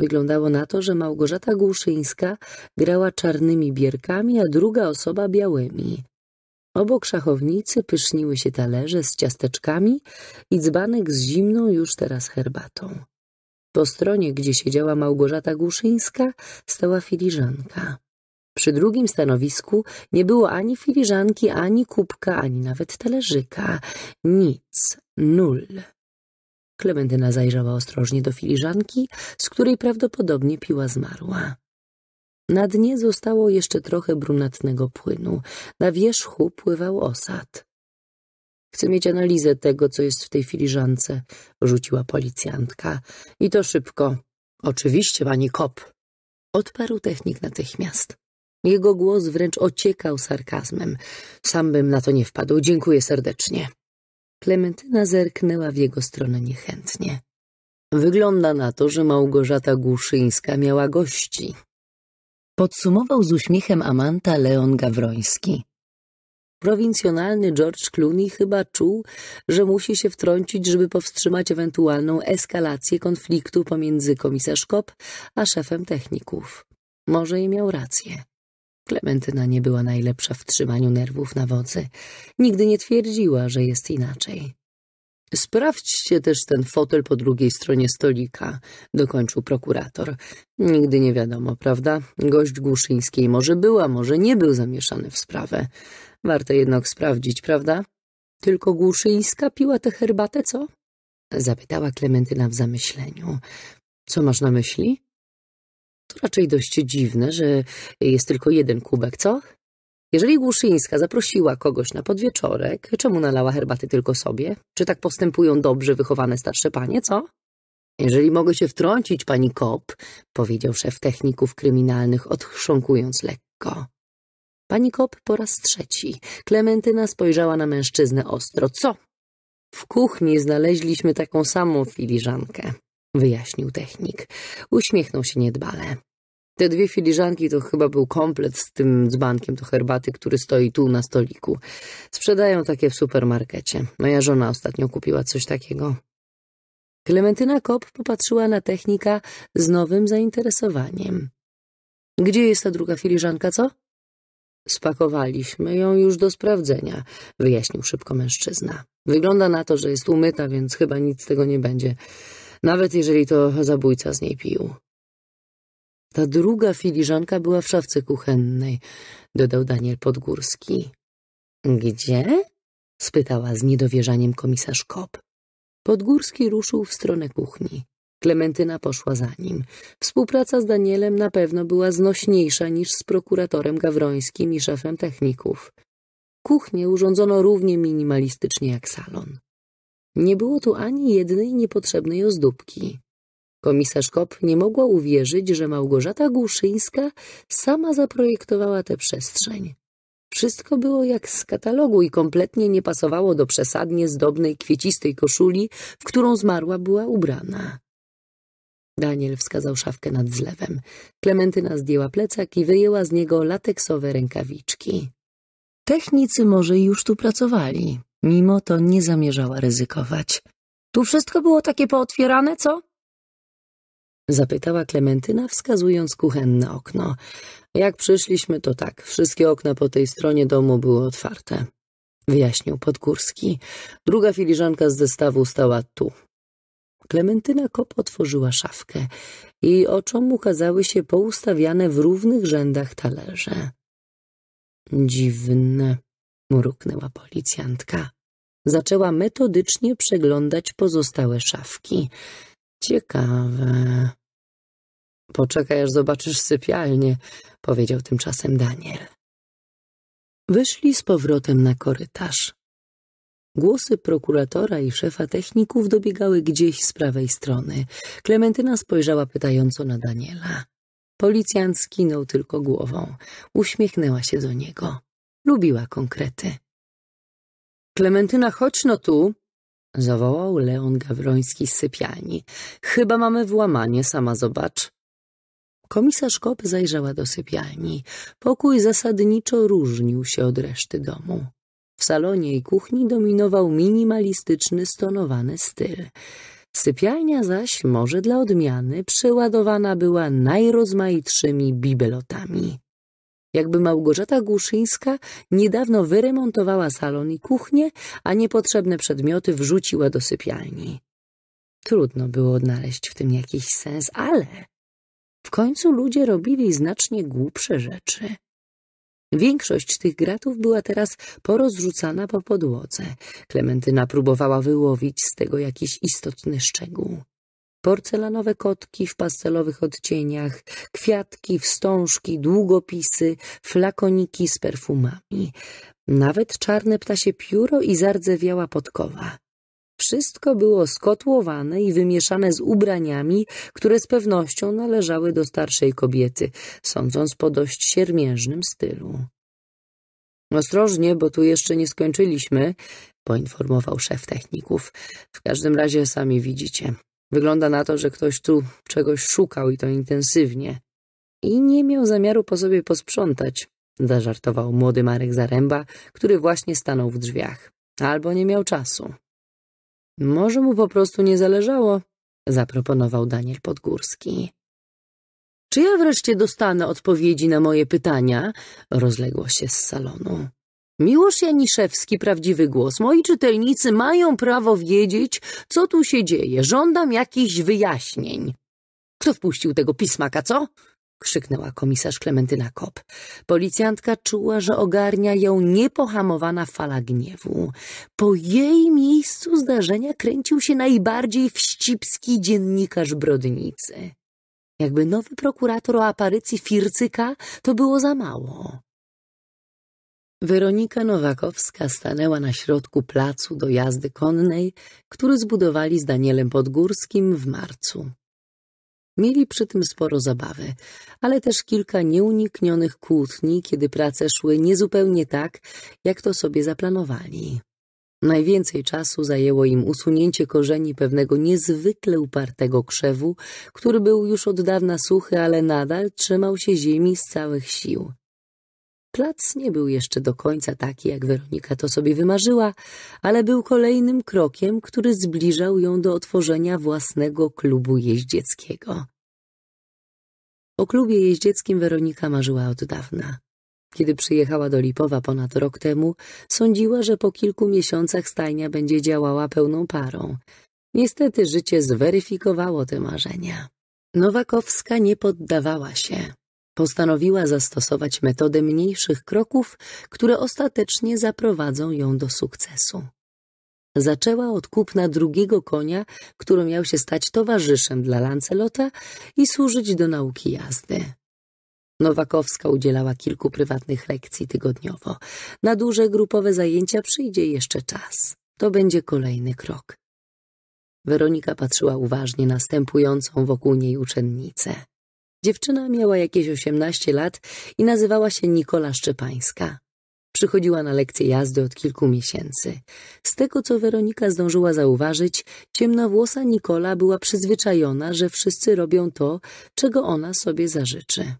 Wyglądało na to, że Małgorzata Głuszyńska grała czarnymi bierkami, a druga osoba białymi. Obok szachownicy pyszniły się talerze z ciasteczkami i dzbanek z zimną już teraz herbatą. Po stronie, gdzie siedziała Małgorzata Głuszyńska, stała filiżanka. Przy drugim stanowisku nie było ani filiżanki, ani kubka, ani nawet talerzyka. Nic, nul. Klementyna zajrzała ostrożnie do filiżanki, z której prawdopodobnie piła zmarła. Na dnie zostało jeszcze trochę brunatnego płynu. Na wierzchu pływał osad. Chcę mieć analizę tego, co jest w tej filiżance, rzuciła policjantka. I to szybko. Oczywiście, pani Kop. Odparł technik natychmiast. Jego głos wręcz ociekał sarkazmem. Sam bym na to nie wpadł. Dziękuję serdecznie. Klementyna zerknęła w jego stronę niechętnie. Wygląda na to, że Małgorzata Głuszyńska miała gości. Podsumował z uśmiechem Amanta Leon Gawroński. Prowincjonalny George Clooney chyba czuł, że musi się wtrącić, żeby powstrzymać ewentualną eskalację konfliktu pomiędzy komisarz Kopp a szefem techników. Może i miał rację. Klementyna nie była najlepsza w trzymaniu nerwów na wodzy. Nigdy nie twierdziła, że jest inaczej. Sprawdźcie też ten fotel po drugiej stronie stolika, dokończył prokurator. Nigdy nie wiadomo, prawda? Gość Głuszyńskiej może była, może nie był zamieszany w sprawę. Warto jednak sprawdzić, prawda? Tylko Głuszyńska piła tę herbatę, co? Zapytała Klementyna w zamyśleniu. Co masz na myśli? To raczej dość dziwne, że jest tylko jeden kubek, co? Jeżeli Głuszyńska zaprosiła kogoś na podwieczorek, czemu nalała herbaty tylko sobie? Czy tak postępują dobrze wychowane starsze panie, co? Jeżeli mogę się wtrącić, pani Kop, powiedział szef techników kryminalnych, odchrząkując lekko. Pani Kop po raz trzeci. Klementyna spojrzała na mężczyznę ostro. Co? W kuchni znaleźliśmy taką samą filiżankę, wyjaśnił technik. Uśmiechnął się niedbale. Te dwie filiżanki to chyba był komplet z tym dzbankiem do herbaty, który stoi tu na stoliku. Sprzedają takie w supermarkecie. Moja żona ostatnio kupiła coś takiego. Klementyna Kop popatrzyła na technika z nowym zainteresowaniem. Gdzie jest ta druga filiżanka, co? Spakowaliśmy ją już do sprawdzenia, wyjaśnił szybko mężczyzna. Wygląda na to, że jest umyta, więc chyba nic z tego nie będzie. Nawet jeżeli to zabójca z niej pił. Ta druga filiżanka była w szafce kuchennej, dodał Daniel Podgórski. Gdzie? spytała z niedowierzaniem komisarz Kop. Podgórski ruszył w stronę kuchni. Klementyna poszła za nim. Współpraca z Danielem na pewno była znośniejsza niż z prokuratorem Gawrońskim i szefem techników. Kuchnię urządzono równie minimalistycznie jak salon. Nie było tu ani jednej niepotrzebnej ozdóbki. Komisarz Kop nie mogła uwierzyć, że Małgorzata Głuszyńska sama zaprojektowała tę przestrzeń. Wszystko było jak z katalogu i kompletnie nie pasowało do przesadnie zdobnej kwiecistej koszuli, w którą zmarła była ubrana. Daniel wskazał szafkę nad zlewem. Klementyna zdjęła plecak i wyjęła z niego lateksowe rękawiczki. Technicy może już tu pracowali. Mimo to nie zamierzała ryzykować. Tu wszystko było takie pootwierane, co? Zapytała Klementyna, wskazując kuchenne okno. Jak przyszliśmy, to tak. Wszystkie okna po tej stronie domu były otwarte. Wyjaśnił Podgórski. Druga filiżanka z zestawu stała tu, Klementyna Kop otworzyła szafkę. Jej oczom ukazały się poustawiane w równych rzędach talerze. Dziwne, mruknęła policjantka. Zaczęła metodycznie przeglądać pozostałe szafki. Ciekawe. Poczekaj, aż zobaczysz sypialnię, powiedział tymczasem Daniel. Wyszli z powrotem na korytarz. Głosy prokuratora i szefa techników dobiegały gdzieś z prawej strony. Klementyna spojrzała pytająco na Daniela. Policjant skinął tylko głową. Uśmiechnęła się do niego. Lubiła konkrety. Klementyna, chodź no tu! Zawołał Leon Gawroński z sypialni. Chyba mamy włamanie, sama zobacz. Komisarz Kop zajrzała do sypialni. Pokój zasadniczo różnił się od reszty domu. W salonie i kuchni dominował minimalistyczny, stonowany styl. Sypialnia zaś, może dla odmiany, przeładowana była najrozmaitszymi bibelotami. Jakby Małgorzata Głuszyńska niedawno wyremontowała salon i kuchnię, a niepotrzebne przedmioty wrzuciła do sypialni. Trudno było odnaleźć w tym jakiś sens, ale w końcu ludzie robili znacznie głupsze rzeczy. Większość tych gratów była teraz porozrzucana po podłodze. Klementyna próbowała wyłowić z tego jakiś istotny szczegół porcelanowe kotki w pastelowych odcieniach, kwiatki, wstążki, długopisy, flakoniki z perfumami. Nawet czarne ptasie pióro i zardzewiała podkowa. Wszystko było skotłowane i wymieszane z ubraniami, które z pewnością należały do starszej kobiety, sądząc po dość siermiężnym stylu. Ostrożnie, bo tu jeszcze nie skończyliśmy, poinformował szef techników. W każdym razie sami widzicie. Wygląda na to, że ktoś tu czegoś szukał i to intensywnie. I nie miał zamiaru po sobie posprzątać, zażartował młody Marek Zaręba, który właśnie stanął w drzwiach. Albo nie miał czasu. Może mu po prostu nie zależało, zaproponował Daniel Podgórski. Czy ja wreszcie dostanę odpowiedzi na moje pytania? Rozległo się z salonu. Miłosz Janiszewski, prawdziwy głos. Moi czytelnicy mają prawo wiedzieć, co tu się dzieje. Żądam jakichś wyjaśnień. Kto wpuścił tego pismaka, co? krzyknęła komisarz Klementyna Kop. Policjantka czuła, że ogarnia ją niepohamowana fala gniewu. Po jej miejscu zdarzenia kręcił się najbardziej wścibski dziennikarz Brodnicy. Jakby nowy prokurator o aparycji Fircyka, to było za mało. Weronika Nowakowska stanęła na środku placu do jazdy konnej, który zbudowali z Danielem Podgórskim w marcu Mieli przy tym sporo zabawy, ale też kilka nieuniknionych kłótni, kiedy prace szły niezupełnie tak, jak to sobie zaplanowali. Najwięcej czasu zajęło im usunięcie korzeni pewnego niezwykle upartego krzewu, który był już od dawna suchy, ale nadal trzymał się ziemi z całych sił. Plac nie był jeszcze do końca taki, jak Weronika to sobie wymarzyła, ale był kolejnym krokiem, który zbliżał ją do otworzenia własnego klubu jeździeckiego. O klubie jeździeckim Weronika marzyła od dawna. Kiedy przyjechała do Lipowa ponad rok temu, sądziła, że po kilku miesiącach stajnia będzie działała pełną parą. Niestety życie zweryfikowało te marzenia. Nowakowska nie poddawała się. Postanowiła zastosować metodę mniejszych kroków, które ostatecznie zaprowadzą ją do sukcesu. Zaczęła od kupna drugiego konia, który miał się stać towarzyszem dla Lancelota i służyć do nauki jazdy. Nowakowska udzielała kilku prywatnych lekcji tygodniowo. Na duże grupowe zajęcia przyjdzie jeszcze czas. To będzie kolejny krok. Weronika patrzyła uważnie na następującą wokół niej uczennicę. Dziewczyna miała jakieś 18 lat i nazywała się Nikola Szczepańska. Przychodziła na lekcje jazdy od kilku miesięcy. Z tego, co Weronika zdążyła zauważyć, ciemnowłosa Nikola była przyzwyczajona, że wszyscy robią to, czego ona sobie zażyczy.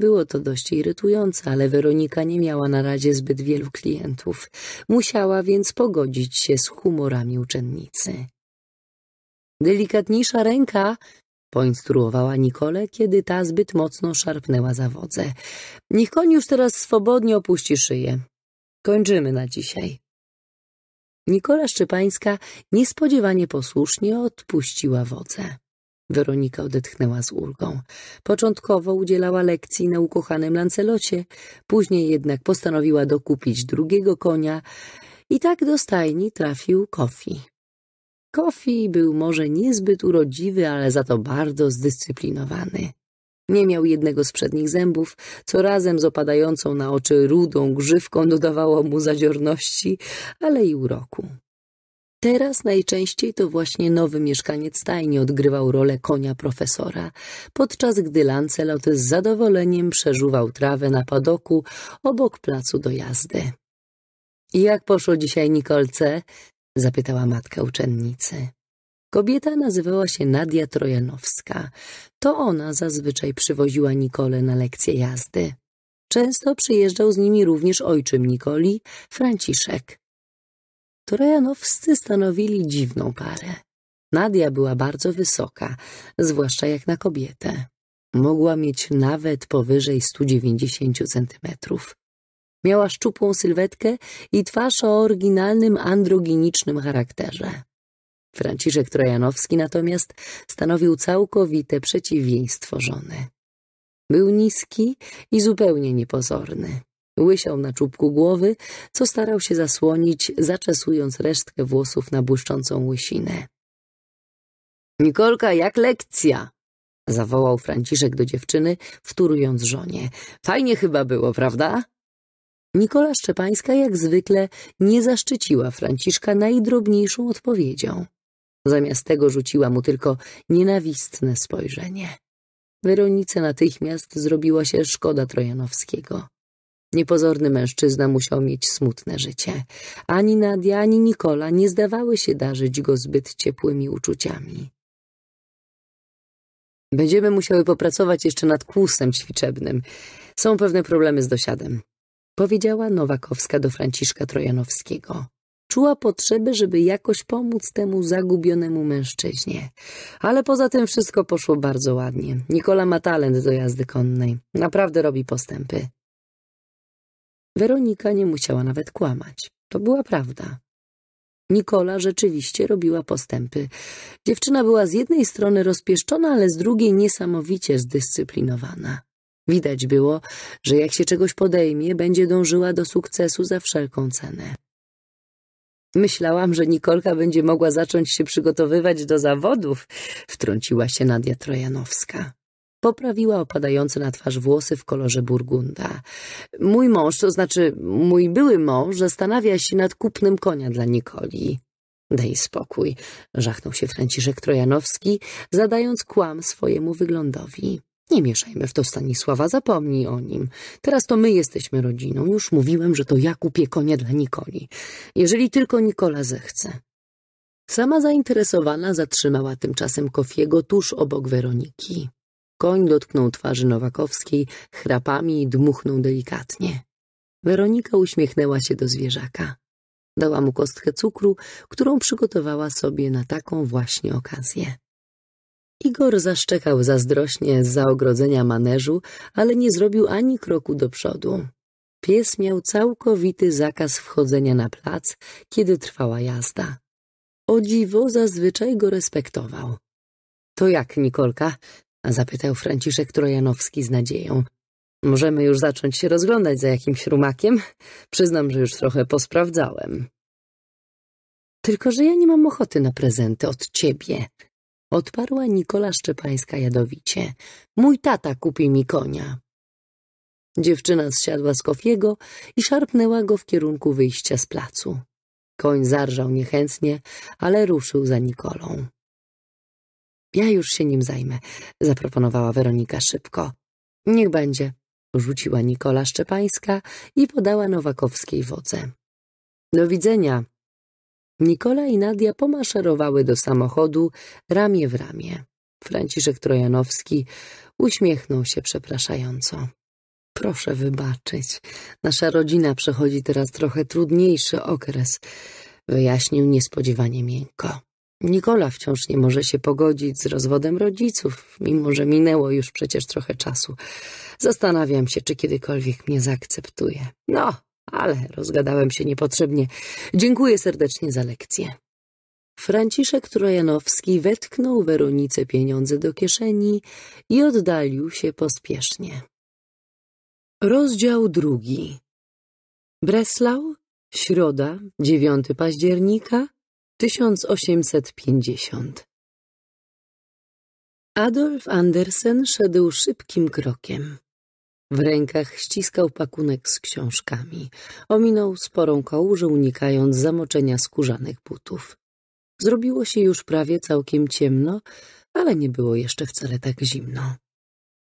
Było to dość irytujące, ale Weronika nie miała na razie zbyt wielu klientów. Musiała więc pogodzić się z humorami uczennicy. Delikatniejsza ręka Poinstruowała Nicole, kiedy ta zbyt mocno szarpnęła za wodze. Niech koń już teraz swobodnie opuści szyję. Kończymy na dzisiaj. Nikola Szczepańska niespodziewanie posłusznie odpuściła wodze. Weronika odetchnęła z ulgą. Początkowo udzielała lekcji na ukochanym Lancelocie, później jednak postanowiła dokupić drugiego konia i tak do stajni trafił Kofi. Kofi był może niezbyt urodziwy, ale za to bardzo zdyscyplinowany. Nie miał jednego z przednich zębów, co razem z opadającą na oczy rudą grzywką dodawało mu zadziorności, ale i uroku. Teraz najczęściej to właśnie nowy mieszkaniec stajni odgrywał rolę konia profesora, podczas gdy Lancelot z zadowoleniem przeżuwał trawę na padoku obok placu do jazdy. Jak poszło dzisiaj Nikolce? zapytała matka uczennicy. Kobieta nazywała się Nadia Trojanowska. To ona zazwyczaj przywoziła Nikolę na lekcje jazdy. Często przyjeżdżał z nimi również ojczym Nikoli, Franciszek. Trojanowscy stanowili dziwną parę. Nadia była bardzo wysoka, zwłaszcza jak na kobietę. Mogła mieć nawet powyżej 190 centymetrów. Miała szczupłą sylwetkę i twarz o oryginalnym androginicznym charakterze. Franciszek Trojanowski natomiast stanowił całkowite przeciwieństwo żony. Był niski i zupełnie niepozorny. Łysiał na czubku głowy, co starał się zasłonić, zaczesując resztkę włosów na błyszczącą łysinę. Nikolka, jak lekcja! zawołał Franciszek do dziewczyny, wtórując żonie. Fajnie chyba było, prawda? Nikola Szczepańska jak zwykle nie zaszczyciła Franciszka najdrobniejszą odpowiedzią. Zamiast tego rzuciła mu tylko nienawistne spojrzenie. Weronice natychmiast zrobiła się szkoda Trojanowskiego. Niepozorny mężczyzna musiał mieć smutne życie. Ani Nadia, ani Nikola nie zdawały się darzyć go zbyt ciepłymi uczuciami. Będziemy musiały popracować jeszcze nad kłusem ćwiczebnym. Są pewne problemy z dosiadem, powiedziała Nowakowska do Franciszka Trojanowskiego. Czuła potrzebę, żeby jakoś pomóc temu zagubionemu mężczyźnie. Ale poza tym wszystko poszło bardzo ładnie. Nikola ma talent do jazdy konnej. Naprawdę robi postępy. Weronika nie musiała nawet kłamać. To była prawda. Nikola rzeczywiście robiła postępy. Dziewczyna była z jednej strony rozpieszczona, ale z drugiej niesamowicie zdyscyplinowana. Widać było, że jak się czegoś podejmie, będzie dążyła do sukcesu za wszelką cenę. Myślałam, że Nikolka będzie mogła zacząć się przygotowywać do zawodów, wtrąciła się Nadia Trojanowska. Poprawiła opadające na twarz włosy w kolorze burgunda. Mój mąż, to znaczy mój były mąż, zastanawia się nad kupnem konia dla Nikoli. Daj spokój, żachnął się Franciszek Trojanowski, zadając kłam swojemu wyglądowi. Nie mieszajmy w to Stanisława, zapomnij o nim. Teraz to my jesteśmy rodziną. Już mówiłem, że to ja kupię konia dla Nikoli. Jeżeli tylko Nikola zechce. Sama zainteresowana zatrzymała tymczasem Kofiego tuż obok Weroniki. Koń dotknął twarzy Nowakowskiej chrapami i dmuchnął delikatnie. Weronika uśmiechnęła się do zwierzaka. Dała mu kostkę cukru, którą przygotowała sobie na taką właśnie okazję. Igor zaszczekał zazdrośnie z zaogrodzenia maneżu, ale nie zrobił ani kroku do przodu. Pies miał całkowity zakaz wchodzenia na plac, kiedy trwała jazda. O dziwo zazwyczaj go respektował. To jak, Nikolka? zapytał Franciszek Trojanowski z nadzieją. Możemy już zacząć się rozglądać za jakimś rumakiem? Przyznam, że już trochę posprawdzałem. Tylko, że ja nie mam ochoty na prezenty od ciebie, Odparła Nikola Szczepańska jadowicie. Mój tata kupi mi konia. Dziewczyna zsiadła z kofiego i szarpnęła go w kierunku wyjścia z placu. Koń zarżał niechętnie, ale ruszył za Nikolą. Ja już się nim zajmę, zaproponowała Weronika szybko. Niech będzie, rzuciła Nikola Szczepańska i podała Nowakowskiej wodze. Do widzenia, Nikola i Nadia pomaszerowały do samochodu ramię w ramię. Franciszek Trojanowski uśmiechnął się przepraszająco. Proszę wybaczyć, nasza rodzina przechodzi teraz trochę trudniejszy okres, wyjaśnił niespodziewanie miękko. Nikola wciąż nie może się pogodzić z rozwodem rodziców, mimo że minęło już przecież trochę czasu. Zastanawiam się, czy kiedykolwiek mnie zaakceptuje. No, ale rozgadałem się niepotrzebnie. Dziękuję serdecznie za lekcję. Franciszek Trojanowski wetknął Weronice pieniądze do kieszeni i oddalił się pospiesznie. Rozdział drugi Breslau, środa, 9 października 1850 Adolf Andersen szedł szybkim krokiem. W rękach ściskał pakunek z książkami. Ominął sporą kałużę, unikając zamoczenia skórzanych butów. Zrobiło się już prawie całkiem ciemno, ale nie było jeszcze wcale tak zimno.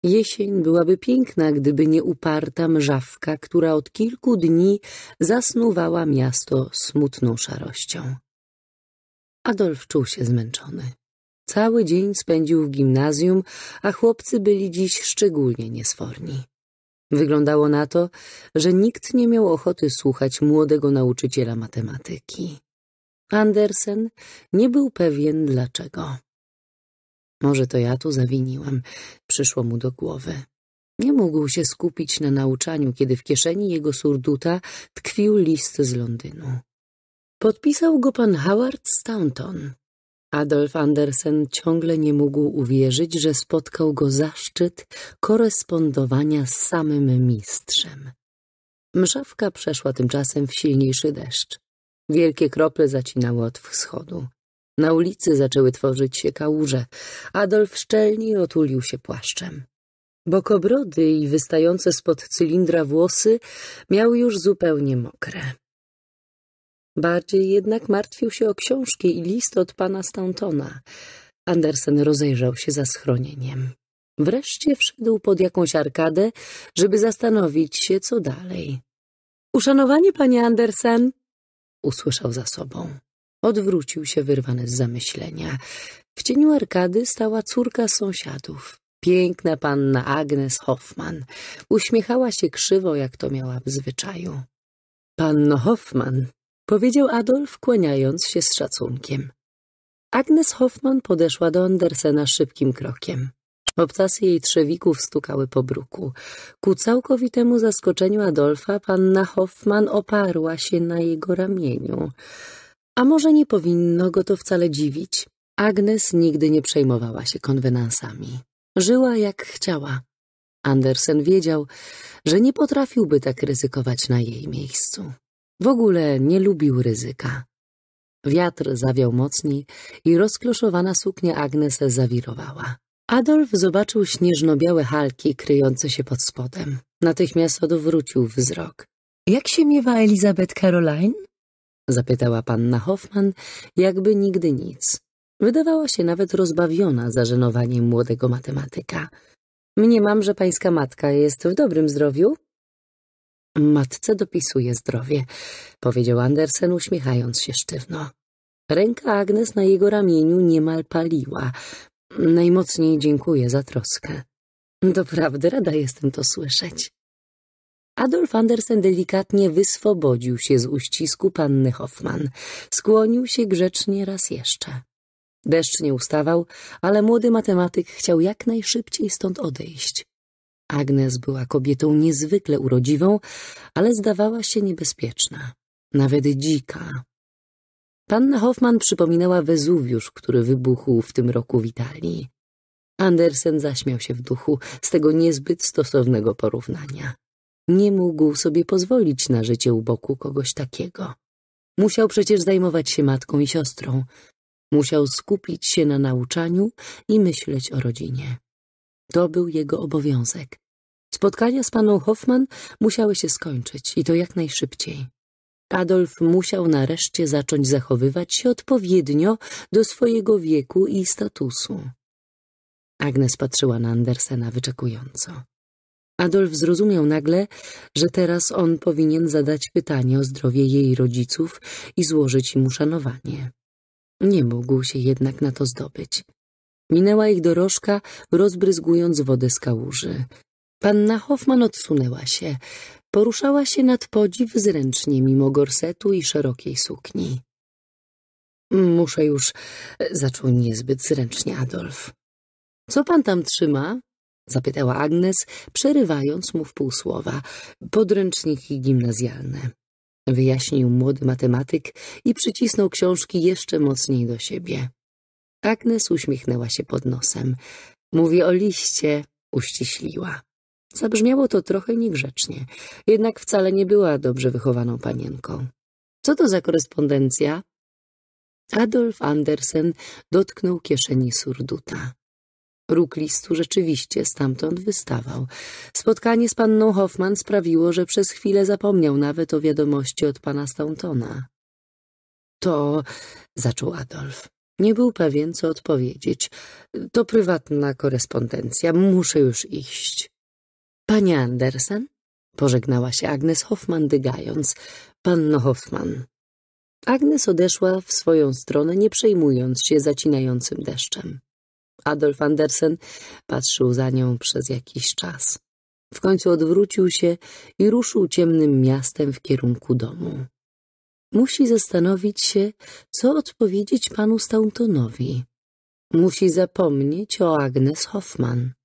Jesień byłaby piękna, gdyby nie uparta mrzawka, która od kilku dni zasnuwała miasto smutną szarością. Adolf czuł się zmęczony. Cały dzień spędził w gimnazjum, a chłopcy byli dziś szczególnie niesforni. Wyglądało na to, że nikt nie miał ochoty słuchać młodego nauczyciela matematyki. Andersen nie był pewien dlaczego. Może to ja tu zawiniłam, przyszło mu do głowy. Nie mógł się skupić na nauczaniu, kiedy w kieszeni jego surduta tkwił list z Londynu. Podpisał go pan Howard Staunton, Adolf Andersen ciągle nie mógł uwierzyć, że spotkał go zaszczyt korespondowania z samym mistrzem. Mrzawka przeszła tymczasem w silniejszy deszcz. Wielkie krople zacinały od wschodu. Na ulicy zaczęły tworzyć się kałuże. Adolf szczelnie otulił się płaszczem. Bokobrody i wystające spod cylindra włosy miał już zupełnie mokre. Bardziej jednak martwił się o książki i list od pana Stantona. Andersen rozejrzał się za schronieniem. Wreszcie wszedł pod jakąś arkadę, żeby zastanowić się, co dalej. Uszanowanie, panie Andersen! Usłyszał za sobą. Odwrócił się wyrwany z zamyślenia. W cieniu arkady stała córka sąsiadów. Piękna panna Agnes Hoffman. Uśmiechała się krzywo, jak to miała w zwyczaju. Panno Hoffman, powiedział Adolf, kłaniając się z szacunkiem. Agnes Hoffman podeszła do Andersena szybkim krokiem. Obcasy jej trzewików stukały po bruku. Ku całkowitemu zaskoczeniu Adolfa panna Hoffman oparła się na jego ramieniu. A może nie powinno go to wcale dziwić? Agnes nigdy nie przejmowała się konwenansami. Żyła jak chciała. Andersen wiedział, że nie potrafiłby tak ryzykować na jej miejscu. W ogóle nie lubił ryzyka. Wiatr zawiał mocniej i rozkloszowana suknia Agnes zawirowała. Adolf zobaczył śnieżno-białe halki kryjące się pod spodem. Natychmiast odwrócił wzrok. Jak się miewa Elizabeth Caroline? Zapytała panna Hoffman, jakby nigdy nic. Wydawała się nawet rozbawiona zażenowaniem młodego matematyka. Mniemam, że pańska matka jest w dobrym zdrowiu, Matce dopisuje zdrowie, powiedział Andersen uśmiechając się sztywno. Ręka Agnes na jego ramieniu niemal paliła. Najmocniej dziękuję za troskę. Doprawdy rada jestem to słyszeć. Adolf Andersen delikatnie wyswobodził się z uścisku panny Hoffman. Skłonił się grzecznie raz jeszcze. Deszcz nie ustawał, ale młody matematyk chciał jak najszybciej stąd odejść. Agnes była kobietą niezwykle urodziwą, ale zdawała się niebezpieczna, nawet dzika. Panna Hoffman przypominała Wezuwiusz, który wybuchł w tym roku w Italii. Andersen zaśmiał się w duchu z tego niezbyt stosownego porównania. Nie mógł sobie pozwolić na życie u boku kogoś takiego. Musiał przecież zajmować się matką i siostrą. Musiał skupić się na nauczaniu i myśleć o rodzinie. To był jego obowiązek. Spotkania z paną Hoffman musiały się skończyć i to jak najszybciej. Adolf musiał nareszcie zacząć zachowywać się odpowiednio do swojego wieku i statusu. Agnes patrzyła na Andersena wyczekująco. Adolf zrozumiał nagle, że teraz on powinien zadać pytanie o zdrowie jej rodziców i złożyć im uszanowanie. Nie mógł się jednak na to zdobyć. Minęła ich dorożka, rozbryzgując wodę z kałuży. Panna Hoffman odsunęła się. Poruszała się nad podziw zręcznie, mimo gorsetu i szerokiej sukni. Muszę już, e, zaczął niezbyt zręcznie Adolf. Co pan tam trzyma? Zapytała Agnes, przerywając mu w półsłowa. Podręczniki gimnazjalne. Wyjaśnił młody matematyk i przycisnął książki jeszcze mocniej do siebie. Agnes uśmiechnęła się pod nosem. Mówi o liście, uściśliła. Zabrzmiało to trochę niegrzecznie, jednak wcale nie była dobrze wychowaną panienką. Co to za korespondencja? Adolf Andersen dotknął kieszeni surduta. Róg listu rzeczywiście stamtąd wystawał. Spotkanie z panną Hoffman sprawiło, że przez chwilę zapomniał nawet o wiadomości od pana Stauntona. To... zaczął Adolf. Nie był pewien, co odpowiedzieć. To prywatna korespondencja. Muszę już iść. Panie Andersen? Pożegnała się Agnes Hoffman dygając. Panno Hoffman. Agnes odeszła w swoją stronę, nie przejmując się zacinającym deszczem. Adolf Andersen patrzył za nią przez jakiś czas. W końcu odwrócił się i ruszył ciemnym miastem w kierunku domu musi zastanowić się, co odpowiedzieć panu Stauntonowi. Musi zapomnieć o Agnes Hoffman.